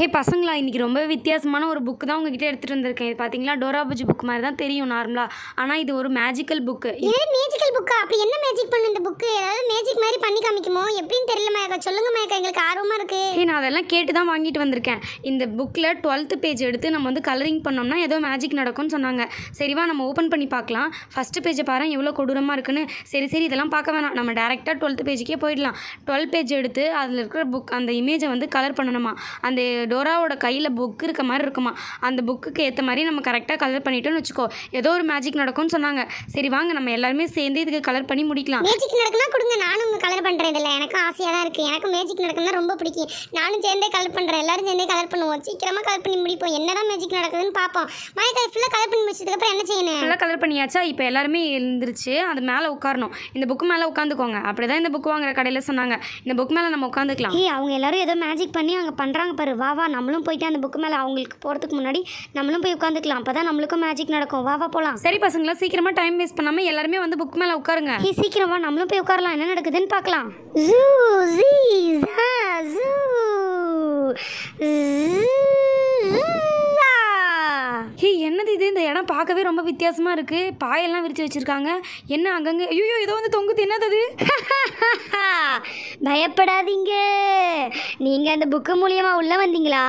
ஹே பசங்களா இன்றைக்கி ரொம்ப வித்தியாசமான ஒரு புக்கு தான் உங்ககிட்ட எடுத்துகிட்டு வந்திருக்கேன் இது பார்த்தீங்களா டோராபுஜி புக் மாதிரி தான் தெரியும் நார்மலாக ஆனால் இது ஒரு மேஜிக்கல் புக்கு இது மேஜிக்கல் புக்கா அப்படி என்ன மேஜிக் பண்ணு இந்த புக்கு ஏதாவது மேஜிக் மாதிரி பண்ணி காமிக்குமோ எப்படின்னு தெரியல மயக்கா சொல்லுங்க மயக்கா எங்களுக்கு ஆர்வமாக இருக்கு ஹே நான் அதெல்லாம் கேட்டு தான் வாங்கிட்டு வந்திருக்கேன் இந்த புக்கில் டுவெல்த்து பேஜ் எடுத்து நம்ம வந்து கலரிங் பண்ணோம்னா ஏதோ மேஜிக் நடக்கும்னு சொன்னாங்க சரிவா நம்ம ஓப்பன் பண்ணி பார்க்கலாம் ஃபஸ்ட்டு பேஜை பாருங்க எவ்வளோ கொடூரமாக இருக்குன்னு சரி சரி இதெல்லாம் பார்க்க வேணாம் நம்ம டேரெக்டாக டுவெல்த்து பேஜுக்கே போயிடலாம் டுவெல் பேஜ் எடுத்து அதில் இருக்கிற புக் அந்த இமேஜை வந்து கலர் பண்ணணுமா அந்த டோராவோட கையில் புக் இருக்க மாதிரி இருக்குமா அந்த புக்குக்கு ஏற்ற மாதிரி நம்ம கரெக்டாக கலர் பண்ணிட்டோம்னு வச்சுக்கோ ஏதோ ஒரு மேஜிக் நடக்கும்னு சொன்னாங்க சரி வாங்க நம்ம எல்லாருமே சேர்ந்து இதுக்கு கலர் பண்ணி முடிக்கலாம் மேஜிக் நடக்கலாம் கொடுங்க நானும் கலர் பண்ணுறேன் இதில் எனக்கும் ஆசையாக தான் இருக்குது எனக்கு மேஜிக் நடக்குன்னா ரொம்ப பிடிக்கும் நானும் சேர்ந்தே கலர் பண்ணுறேன் எல்லாரும் சேர்ந்தே கலர் பண்ணுவோம் சீக்கிரமாக கலர் பண்ணி முடிப்போம் என்னதான் மேஜிக் நடக்குதுன்னு பார்ப்போம் கலர் ஃபுல்லாக கலர் பண்ணி முடிச்சதுக்கப்புறம் என்ன செய்யணும் ஃபுல்லாக கலர் பண்ணியாச்சா இப்போ எல்லாருமே எழுந்திருச்சு அது மேலே உட்காரணும் இந்த புக்கு மேலே உட்காந்துக்கோங்க அப்படி தான் இந்த புக் வாங்குற கடையில் சொன்னாங்க இந்த புக் மேலே நம்ம உட்காந்துக்கலாம் ஏய் அவங்க எல்லாரும் ஏதோ மேஜிக் பண்ணி அங்கே பண்ணுறாங்க பாரு வா வா வா நம்மளும் போயிட்டு அந்த புக்கு மேலே அவங்களுக்கு போகிறதுக்கு முன்னாடி நம்மளும் போய் உட்காந்துக்கலாம் அப்போ தான் நம்மளுக்கும் மேஜிக் நடக்கும் வா வா போகலாம் சரி பசங்களா சீக்கிரமாக டைம் வேஸ்ட் பண்ணாமல் எல்லாருமே வந்து புக் மேலே உட்காருங்க ஏ சீக்கிரமா நம்மளும் போய் உட்காரலாம் என்ன நடக்குதுன்னு பார்க்கலாம் ஜூ ஜீ ஜூ ஜூ இது இந்த இடம் பார்க்கவே ரொம்ப வித்தியாசமாக இருக்குது பாயெல்லாம் விரித்து வச்சுருக்காங்க என்ன அங்கங்கே ஐயோ ஏதோ வந்து தொங்குது என்னது பயப்படாதீங்க நீங்கள் அந்த புக்கு மூலியமாக உள்ளே வந்தீங்களா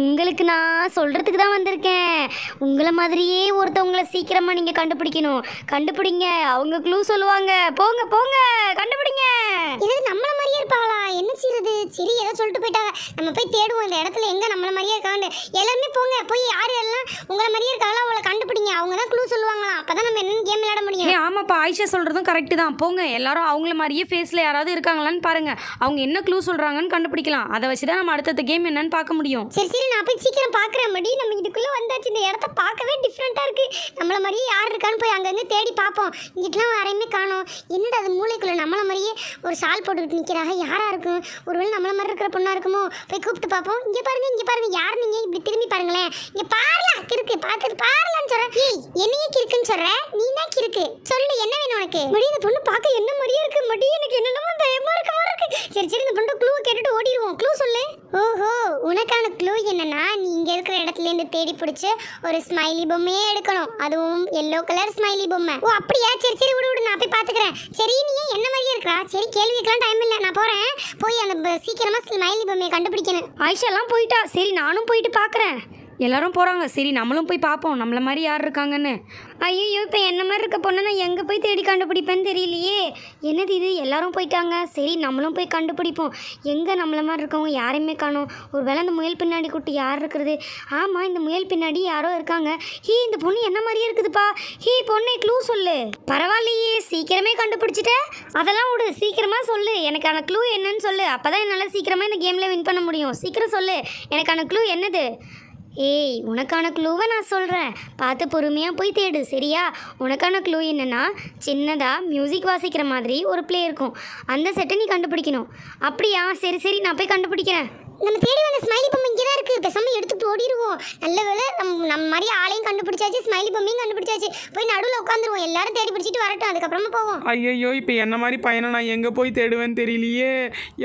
உங்களுக்கு நான் சொல்கிறதுக்கு தான் வந்திருக்கேன் உங்களை மாதிரியே ஒருத்தவங்களை சீக்கிரமாக நீங்கள் கண்டுபிடிக்கணும் கண்டுபிடிங்க அவங்க க்ளூ சொல்லுவாங்க போங்க போங்க கண்டுபிடிங்க இது நம்மளை மாதிரியே இருப்பாங்களா என்ன செய்யறது சரி ஏதோ சொல்லிட்டு போயிட்டாங்க நம்ம போய் தேடுவோம் இந்த இடத்துல எங்கே நம்மளை மாதிரியே இருக்காண்டு எல்லாருமே போங்க போய் யார் எல்லாம் உங்களை மாதிரியே இருக்காங்களா அவளை கண்டுபிடிங்க அவங்க தான் க்ளூ சொல்லுவாங்களா அப்போ தான் நம்ம என்னன்னு கேம் விளையாட முடியும் ஆமாப்பா ஆயிஷா சொல்கிறதும் கரெக்ட் தான் போங்க எல்லாரும் அவங்கள மாதிரியே ஃபேஸில் யாராவது இருக்காங்களான்னு பாருங்கள் அவங்க என்ன க்ளூ சொல்கிறாங்கன்னு கண்டுபிடிக்கலாம் அதை வச்சு தான் நம்ம அடுத்தடுத்த கேம் என்னன்னு பார்க்க முடியும் சரி சரி நான் போய் சீக்கிரம் பார்க்குறேன் மடி நம்ம இதுக்குள்ளே வந்தாச்சு இந்த இடத்த பார்க்கவே டிஃப்ரெண்ட்டாக இருக்குது நம்மள மாதிரியே யார் இருக்கான்னு போய் அங்கங்கே தேடி பார்ப்போம் இங்கிட்டலாம் யாரையுமே காணும் என்னடா அது மூளைக்குள்ளே நம்மளை மாதிரியே ஒரு சால் போட்டுக்கிட்டு நிற்கிறாங்க யாராக இருக்கும் ஒருவேளை நம்மள மாதிரி இருக்கிற பொண்ணாக இருக்குமோ போய் கூப்பிட்டு பார்ப்போம் இங்கே பாருங்க இங்கே பாருங்க யார் நீங்க இப்படி திரும்பி பாருங்களேன் இங்கே பாருங்க இருக்கு பார்த்து பாருலன்னு சொல்ற ஏய் என்னையே கிறுக்குன்னு சொல்ற நீ தான் கிறுக்கு சொல்லு என்ன வேணும் உனக்கு மடி இந்த பொண்ணு பார்க்க என்ன மடியா இருக்கு மடி எனக்கு என்னென்னமோ பயமா இருக்கு இருக்கு சரி சரி இந்த பொண்ணு க்ளூ கேட்டுட்டு ஓடிடுவோம் க்ளூ சொல்லு ஓஹோ உனக்கான க்ளூ என்னன்னா நீ இங்க இருக்கிற இடத்துல இருந்து தேடி பிடிச்சி ஒரு ஸ்மைலி பொம்மையே எடுக்கணும் அதுவும் எல்லோ கலர் ஸ்மைலி பொம்மை ஓ அப்படியா சரி சரி விடு விடு நான் போய் பாத்துக்கிறேன் சரி நீ என்ன மாதிரியே இருக்கா சரி கேள்வி கேட்கலாம் டைம் இல்லை நான் போறேன் போய் அந்த சீக்கிரமா ஸ்மைலி பொம்மையை கண்டுபிடிக்கணும் ஆயிஷா எல்லாம் போயிட்டா சரி நானும் போயிட்டு பாக்குறேன் எல்லாரும் போகிறாங்க சரி நம்மளும் போய் பார்ப்போம் நம்மளை மாதிரி யார் இருக்காங்கன்னு ஐயோ இப்போ என்ன மாதிரி இருக்க பொண்ணு நான் எங்கே போய் தேடி கண்டுபிடிப்பேன்னு தெரியலையே என்னது இது எல்லாரும் போயிட்டாங்க சரி நம்மளும் போய் கண்டுபிடிப்போம் எங்கே நம்மளை மாதிரி இருக்கவங்க யாரையுமே காணும் ஒரு வேளை இந்த முயல் பின்னாடி கூட்டி யார் இருக்கிறது ஆமாம் இந்த முயல் பின்னாடி யாரோ இருக்காங்க ஹீ இந்த பொண்ணு என்ன மாதிரியே இருக்குதுப்பா ஹீ பொண்ணு க்ளூ சொல்லு பரவாயில்லையே சீக்கிரமே கண்டுபிடிச்சிட்டேன் அதெல்லாம் விடு சீக்கிரமாக சொல்லு எனக்கான க்ளூ என்னன்னு சொல்லு அப்போ தான் என்னால் சீக்கிரமாக இந்த கேமில் வின் பண்ண முடியும் சீக்கிரம் சொல்லு எனக்கான க்ளூ என்னது ஏய் உனக்கான க்ளூவை நான் சொல்கிறேன் பார்த்து பொறுமையாக போய் தேடு சரியா உனக்கான க்ளூ என்னென்னா சின்னதாக மியூசிக் வாசிக்கிற மாதிரி ஒரு பிளே இருக்கும் அந்த செட்டை நீ கண்டுபிடிக்கணும் அப்படியா சரி சரி நான் போய் கண்டுபிடிக்கிறேன் நம்ம தேடி வந்த ஸ்மைலி பொம்மை இங்கே தான் இருக்குது பெசாமல் எடுத்து ஓடிடுவோம் நல்ல வேலை நம் நம்ம மாதிரி ஆளையும் கண்டுபிடிச்சாச்சு ஸ்மைலி பொம்மையும் கண்டுபிடிச்சாச்சு போய் நடுவில் உட்காந்துருவோம் எல்லாரும் தேடி பிடிச்சிட்டு வரட்டும் அதுக்கப்புறமா போவோம் ஐயோ இப்போ என்ன மாதிரி பயணம் நான் எங்கே போய் தேடுவேன்னு தெரியலையே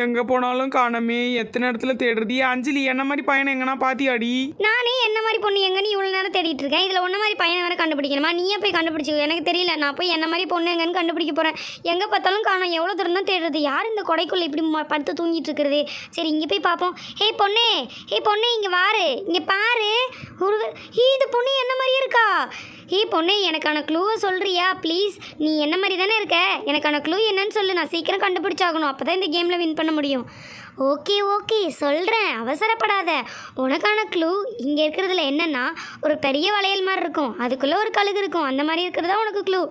எங்கே போனாலும் காணமே எத்தனை இடத்துல தேடுறது அஞ்சலி என்ன மாதிரி பயணம் எங்கன்னா பாத்தியாடி நானே என்ன மாதிரி பொண்ணு எங்கன்னு இவ்வளோ நேரம் தேடிட்டு இருக்கேன் இதில் ஒன்ன மாதிரி பயணம் வேற கண்டுபிடிக்கணுமா நீயே போய் கண்டுபிடிச்சிக்கோ எனக்கு தெரியல நான் போய் என்ன மாதிரி பொண்ணு எங்கன்னு கண்டுபிடிக்க போகிறேன் எங்கே பார்த்தாலும் காணும் எவ்வளோ தூரம் தான் தேடுறது யார் இந்த கொடைக்குள்ளே இப்படி படுத்து தூங்கிட்டு இருக்கிறது சரி இங்கே போய் பார்ப்போம் ஹே பொண்ணு ஹே பொண்ணு இங்கே வாரு இங்கே பாரு ஒரு ஹீ இந்த பொண்ணு என்ன மாதிரியே இருக்கா ஹே பொண்ணு எனக்கான க்ளூவை சொல்கிறியா ப்ளீஸ் நீ என்ன மாதிரி தானே இருக்க எனக்கான க்ளூ என்னன்னு சொல்லு நான் சீக்கிரம் கண்டுபிடிச்சாகணும் அப்போ தான் இந்த கேமில் வின் பண்ண முடியும் ஓகே ஓகே சொல்கிறேன் அவசரப்படாத உனக்கான க்ளூ இங்கே இருக்கிறதுல என்னென்னா ஒரு பெரிய வளையல் மாதிரி இருக்கும் அதுக்குள்ளே ஒரு கழுகு இருக்கும் அந்த மாதிரி இருக்கிறதா உனக்கு க்ளூ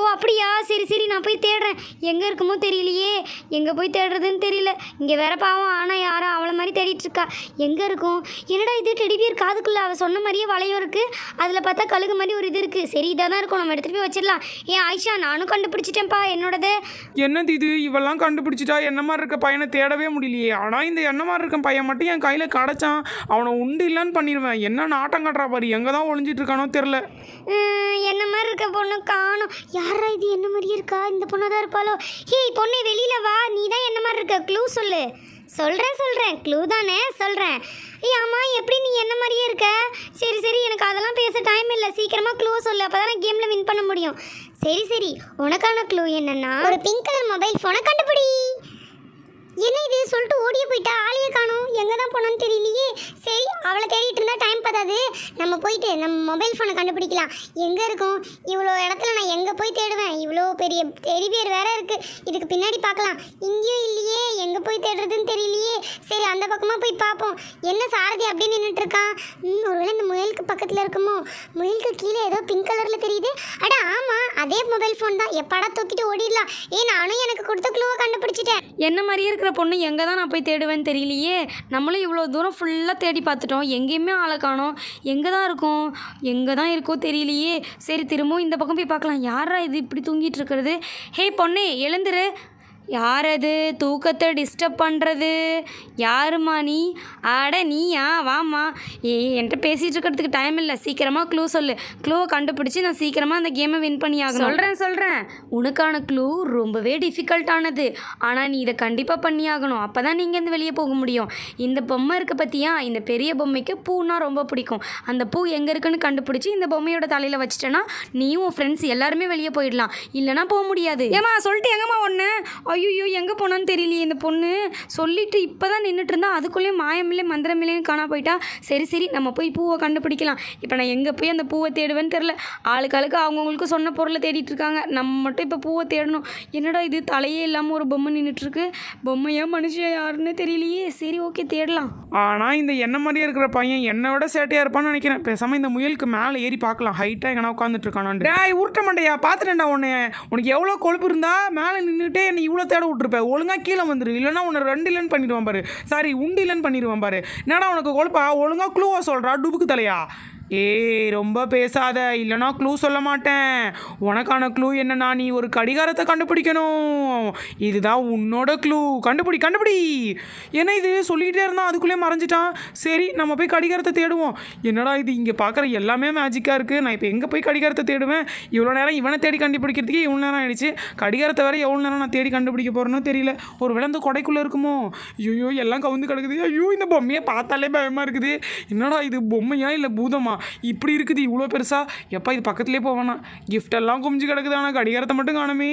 ஓ அப்படியா சரி சரி நான் போய் தேடுறேன் எங்கே இருக்குமோ தெரியலையே எங்கே போய் தேடுறதுன்னு தெரியல இங்கே வேற பாவம் ஆனால் யாரும் அவளை மாதிரி தேடிட்டுருக்கா எங்கே இருக்கும் என்னடா இது டெடிபியர் காதுக்குள்ளே அவள் சொன்ன மாதிரியே வளையம் இருக்குது அதில் பார்த்தா கழுகு மாதிரி ஒரு இது இருக்குது சரி இதாக தான் இருக்கும் நம்ம எடுத்துகிட்டு போய் வச்சிடலாம் ஏன் ஆயிஷா நானும் கண்டுபிடிச்சிட்டேன்ப்பா என்னோடது என்னது இது இவெல்லாம் கண்டுபிடிச்சிட்டா என்ன மாதிரி இருக்க பையனை தேடவே முடியலையே இன்னைக்கு ஆனால் இந்த மாதிரி இருக்க பையன் மட்டும் என் கையில் கிடச்சான் அவனை உண்டு இல்லைன்னு பண்ணிடுவேன் என்ன நாட்டம் கட்டுறா பாரு எங்கே தான் ஒளிஞ்சிட்டு இருக்கானோ தெரில என்ன மாதிரி இருக்க பொண்ணு காணும் யாரா இது என்ன மாதிரியே இருக்கா இந்த பொண்ணு தான் இருப்பாளோ ஹே பொண்ணு வெளியில் வா நீ தான் என்ன மாதிரி இருக்க க்ளூ சொல்லு சொல்கிறேன் சொல்கிறேன் க்ளூ தானே சொல்கிறேன் ஏ ஆமா எப்படி நீ என்ன மாதிரியே இருக்க சரி சரி எனக்கு அதெல்லாம் பேச டைம் இல்லை சீக்கிரமாக க்ளூ சொல்லு அப்போ தான் கேமில் வின் பண்ண முடியும் சரி சரி உனக்கான க்ளூ என்னென்னா ஒரு பிங்க் கலர் மொபைல் ஃபோனை கண்டுபிடி என்ன இது சொல்லிட்டு ஓடியே போயிட்டா ஆளையே காணும் எங்கே தான் போனோன்னு தெரியலையே சரி அவளை தேடிட்டு இருந்தால் டைம் பார்த்தாது நம்ம போயிட்டு நம்ம மொபைல் ஃபோனை கண்டுபிடிக்கலாம் எங்கே இருக்கும் இவ்வளோ இடத்துல நான் எங்கே போய் தேடுவேன் இவ்வளோ பெரிய தெரி பேர் வேறு இருக்குது இதுக்கு பின்னாடி பார்க்கலாம் இங்கேயும் இல்லையே எங்கே போய் தேடுறதுன்னு தெரியலையே சரி அந்த பக்கமாக போய் பார்ப்போம் என்ன சாரதி அப்படின்னு நின்றுட்டுருக்கான் ஒருவேளை இந்த முயலுக்கு பக்கத்தில் இருக்குமோ முயலுக்கு கீழே ஏதோ பிங்க் கலரில் தெரியுது அட ஆமாம் அதே மொபைல் ஃபோன் தான் எப்படா தூக்கிட்டு ஓடிடலாம் ஏன் நானும் எனக்கு கொடுத்த குழுவை கண்டுபிடிச்சிட்டேன் என்ன மாதிரியே இருக்கு இருக்கிற பொண்ணு எங்கே தான் நான் போய் தேடுவேன்னு தெரியலையே நம்மளும் இவ்வளோ தூரம் ஃபுல்லாக தேடி பார்த்துட்டோம் எங்கேயுமே ஆளை காணோம் எங்கே தான் இருக்கும் எங்கே தான் இருக்கோ தெரியலையே சரி திரும்பவும் இந்த பக்கம் போய் பார்க்கலாம் யாரா இது இப்படி தூங்கிட்டு இருக்கிறது ஹே பொண்ணே எழுந்துரு யார் அது தூக்கத்தை டிஸ்டர்ப் பண்ணுறது யாருமா நீ அட நீயா வாமா ஏ என்கிட்ட பேசிகிட்டு இருக்கிறதுக்கு டைம் இல்லை சீக்கிரமாக க்ளூ சொல்லு க்ளூவை கண்டுபிடிச்சி நான் சீக்கிரமாக அந்த கேமை வின் பண்ணி ஆகும் சொல்கிறேன் சொல்கிறேன் உனக்கான க்ளூ ரொம்பவே டிஃபிகல்ட்டானது ஆனால் நீ இதை கண்டிப்பாக பண்ணி ஆகணும் அப்போ தான் நீங்கள் இருந்து வெளியே போக முடியும் இந்த பொம்மை இருக்க பற்றியா இந்த பெரிய பொம்மைக்கு பூனா ரொம்ப பிடிக்கும் அந்த பூ எங்கே இருக்குன்னு கண்டுபிடிச்சி இந்த பொம்மையோட தலையில் வச்சிட்டேன்னா நீயும் ஃப்ரெண்ட்ஸ் எல்லாருமே வெளியே போயிடலாம் இல்லைனா போக முடியாது ஏமா சொல்லிட்டு எங்கம்மா ஒன்று ஐயோ எங்கே போனான்னு தெரியலையே இந்த பொண்ணு சொல்லிட்டு இப்போ தான் நின்றுட்டு இருந்தா அதுக்குள்ளேயும் மாயமில்லையே மந்திரமில்லைன்னு காணா போயிட்டா சரி சரி நம்ம போய் பூவை கண்டுபிடிக்கலாம் இப்போ நான் எங்கே போய் அந்த பூவை தேடுவேன்னு தெரில ஆளுக்கு ஆளுக்கு அவங்கவுங்களுக்கு சொன்ன பொருளை தேடிட்டு இருக்காங்க நம்ம மட்டும் இப்போ பூவை தேடணும் என்னடா இது தலையே இல்லாமல் ஒரு பொம்மை நின்றுட்டுருக்கு பொம்மையா மனுஷன் யாருன்னு தெரியலையே சரி ஓகே தேடலாம் ஆனால் இந்த என்ன மாதிரியே இருக்கிற பையன் என்னை விட சேட்டையாக இருப்பான்னு நினைக்கிறேன் பேசாமல் இந்த முயலுக்கு மேலே ஏறி பார்க்கலாம் ஹைட்டாக எங்கன்னா உட்காந்துட்டு இருக்கானு உருட்ட மாட்டேயா பார்த்துட்டேன்டா உன்னை உனக்கு எவ்வளோ கொழுப்பு இருந்தால் மேலே நின்றுட்டே என்னை இவ்வளோ தேட விட்ருப்பேன் ஒழுங்காக கீழே வந்துரு இல்லைனா உன்னை ரெண்டு இல்லைன்னு பண்ணிடுவான் பாரு சாரி உண்டு இல்லைன்னு பண்ணிடுவான் பாரு என்னடா உனக்கு குழப்பா ஒழுங்காக க்ளூவாக சொல்கிறா டுபுக்கு தலையா ஏய் ரொம்ப பேசாத இல்லைனா க்ளூ சொல்ல மாட்டேன் உனக்கான க்ளூ என்னன்னா நீ ஒரு கடிகாரத்தை கண்டுபிடிக்கணும் இதுதான் உன்னோட க்ளூ கண்டுபிடி கண்டுபிடி ஏன்னா இது சொல்லிக்கிட்டே இருந்தால் அதுக்குள்ளே மறைஞ்சிட்டான் சரி நம்ம போய் கடிகாரத்தை தேடுவோம் என்னடா இது இங்கே பார்க்குற எல்லாமே மேஜிக்காக இருக்குது நான் இப்போ எங்கே போய் கடிகாரத்தை தேடுவேன் இவ்வளோ நேரம் இவனை தேடி கண்டுபிடிக்கிறதுக்கு இவ்வளோ நேரம் ஆகிடுச்சு கடிகாரத்தை வேறு எவ்வளோ நேரம் நான் தேடி கண்டுபிடிக்க போகிறேனோ தெரியல ஒரு விளந்து இந்த கொடைக்குள்ளே இருக்குமோ ஐயோ எல்லாம் கவுந்து கிடக்குது ஐயோ இந்த பொம்மையை பார்த்தாலே பயமாக இருக்குது என்னடா இது பொம்மையா இல்லை பூதமா இப்படி இருக்குது இவ்வளோ பெருசாக எப்பா இது பக்கத்துலேயே போவேண்ணா கிஃப்டெல்லாம் குமிஞ்சு கிடக்குது ஆனால் கடிகாரத்தை மட்டும் காணுமே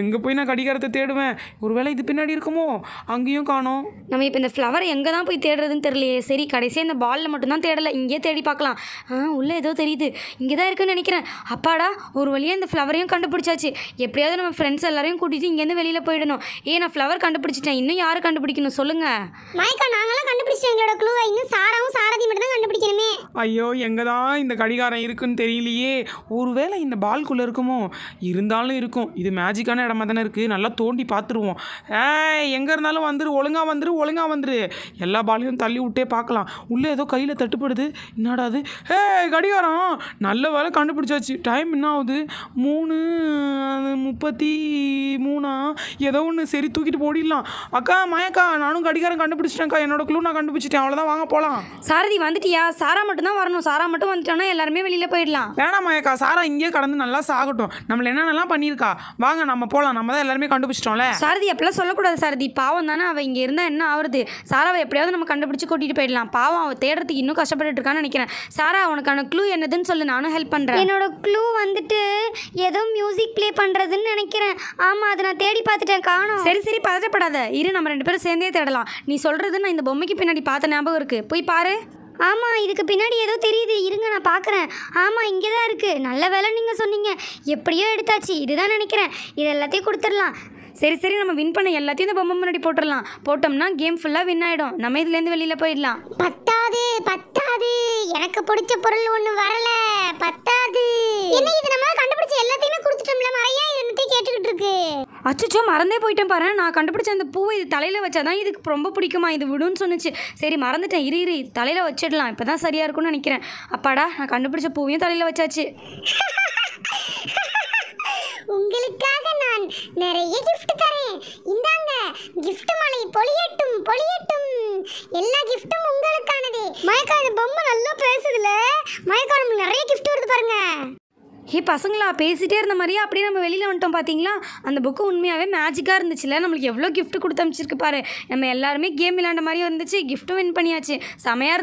எங்கே போய் நான் கடிகாரத்தை தேடுவேன் ஒருவேளை இது பின்னாடி இருக்குமோ அங்கேயும் காணும் நம்ம இப்போ இந்த ஃப்ளவர் எங்கே தான் போய் தேடுறதுன்னு தெரியலையே சரி கடைசியாக இந்த பாலில் மட்டும்தான் தேடலை இங்கேயே தேடி பார்க்கலாம் ஆ உள்ளே ஏதோ தெரியுது இங்கே தான் இருக்குன்னு நினைக்கிறேன் அப்பாடா ஒரு வழியாக இந்த ஃப்ளவரையும் கண்டுபிடிச்சாச்சு எப்படியாவது நம்ம ஃப்ரெண்ட்ஸ் எல்லாரையும் கூட்டிகிட்டு இங்கேருந்து வெளியில் போயிடணும் ஏ நான் ஃப்ளவர் கண்டுபிடிச்சிட்டேன் இன்னும் யார் கண்டுபிடிக்கணும் சொல்லுங்கள் மைக்கா நாங்களாம் கண்டுபிடிச்சிட்டோம் எங்களோட க்ளூவை இன்னும் சாராவும் சாரதி மட்டும் தான் கண்டுபிடிக்கணுமே ஐயோ எங்க எங்கே தான் இந்த கடிகாரம் இருக்குன்னு தெரியலையே ஒருவேளை இந்த பால்குள்ளே இருக்குமோ இருந்தாலும் இருக்கும் இது மேஜிக்கான இடமா தானே இருக்குது நல்லா தோண்டி பார்த்துருவோம் ஏ எங்கே இருந்தாலும் வந்துரு ஒழுங்காக வந்துரு ஒழுங்காக வந்துரு எல்லா பாலையும் தள்ளி விட்டே பார்க்கலாம் உள்ளே ஏதோ கையில் தட்டுப்படுது என்னடா ஏ கடிகாரம் நல்ல வேலை கண்டுபிடிச்சாச்சு டைம் என்ன ஆகுது மூணு முப்பத்தி மூணா ஏதோ ஒன்று சரி தூக்கிட்டு போடிடலாம் அக்கா மயக்கா நானும் கடிகாரம் கண்டுபிடிச்சிட்டேன்க்கா என்னோட குழு நான் கண்டுபிடிச்சிட்டேன் அவ்வளோதான் வாங்க போகலாம் சாரதி வந்துட்டியா சாரா மட்டும்தான் வரணும் சாரா மட்டும் வந்துட்டானா எல்லாருமே வெளியில் போயிடலாம் வேணாம் மாயக்கா சாரா இங்கேயே கடந்து நல்லா சாகட்டும் நம்மள என்னென்னலாம் பண்ணியிருக்கா வாங்க நம்ம போகலாம் நம்ம தான் எல்லாருமே கண்டுபிடிச்சிட்டோம்ல சாரதி அப்படிலாம் சொல்லக்கூடாது சாரதி பாவம் தானே அவள் இங்கே இருந்தால் என்ன ஆகுறது சாராவை எப்படியாவது நம்ம கண்டுபிடிச்சி கூட்டிகிட்டு போயிடலாம் பாவம் அவள் தேடுறதுக்கு இன்னும் கஷ்டப்பட்டு இருக்கான்னு நினைக்கிறேன் சாரா அவனுக்கான க்ளூ என்னதுன்னு சொல்லு நானும் ஹெல்ப் பண்ணுறேன் என்னோட க்ளூ வந்துட்டு ஏதோ மியூசிக் ப்ளே பண்ணுறதுன்னு நினைக்கிறேன் ஆமாம் அதை நான் தேடி பார்த்துட்டேன் காணும் சரி சரி பதட்டப்படாத இரு நம்ம ரெண்டு பேரும் சேர்ந்தே தேடலாம் நீ சொல்கிறது நான் இந்த பொம்மைக்கு பின்னாடி பார்த்த ஞாபகம் இருக்குது போய் பாரு ஆமாம் இதுக்கு பின்னாடி ஏதோ தெரியுது இருங்க நான் பார்க்குறேன் ஆமாம் இங்கே தான் இருக்குது நல்ல வேலை நீங்கள் சொன்னீங்க எப்படியோ எடுத்தாச்சு இதுதான் நினைக்கிறேன் இது எல்லாத்தையும் கொடுத்துடலாம் சரி சரி நம்ம வின் பண்ண எல்லாத்தையும் இந்த பொம்மை முன்னாடி போட்டுடலாம் போட்டோம்னா கேம் ஃபுல்லாக வின் ஆகிடும் நம்ம இதுலேருந்து வெளியில் போயிடலாம் பத்தாது பத்தாது எனக்கு பிடிச்ச பொருள் ஒன்று வரல பத்தாது என்ன இது நம்ம கண்டுபிடிச்ச எல்லாத்தையுமே கொடுத்துட்டோம்ல மறையா என்னத்தையும் கேட்டுக்கிட்டு இருக்கு அச்சச்சோ மறந்தே போயிட்டேன் பாரு நான் கண்டுபிடிச்ச அந்த பூவை இது தலையில் வச்சாதான் இதுக்கு ரொம்ப பிடிக்குமா இது விடுன்னு சொன்னிச்சு சரி மறந்துட்டேன் இரு இரு தலையில் வச்சிடலாம் இப்போ தான் சரியாக இருக்கும்னு நினைக்கிறேன் அப்பாடா நான் கண்டுபிடிச்ச பூவையும் தலையில் வச்சாச்சு உங்களுக்காக நான் நிறைய gift தரேன் இந்தாங்க gift மலை பொலியட்டும் பொலியட்டும் எல்லா கிஃப்ட்டும் உங்களுக்கானது மயக்கா இந்த பொம்மை நல்லா பேசுதுல மயக்கா நம்ம நிறைய gift வருது பாருங்க ஹே பசங்களா பேசிகிட்டே இருந்த மாதிரியே அப்படியே நம்ம வெளியில் வந்துட்டோம் பார்த்தீங்களா அந்த புக்கு உண்மையாகவே மேஜிக்காக இருந்துச்சுல நம்மளுக்கு எவ்வளோ கிஃப்ட் கொடுத்து அமைச்சிருக்கு பாரு நம்ம எல்லாருமே கேம் விளாண்ட மாதிரியும் இருந்துச்சு கிஃப்ட்டும் வின் பண்ணியாச்சு செமையாக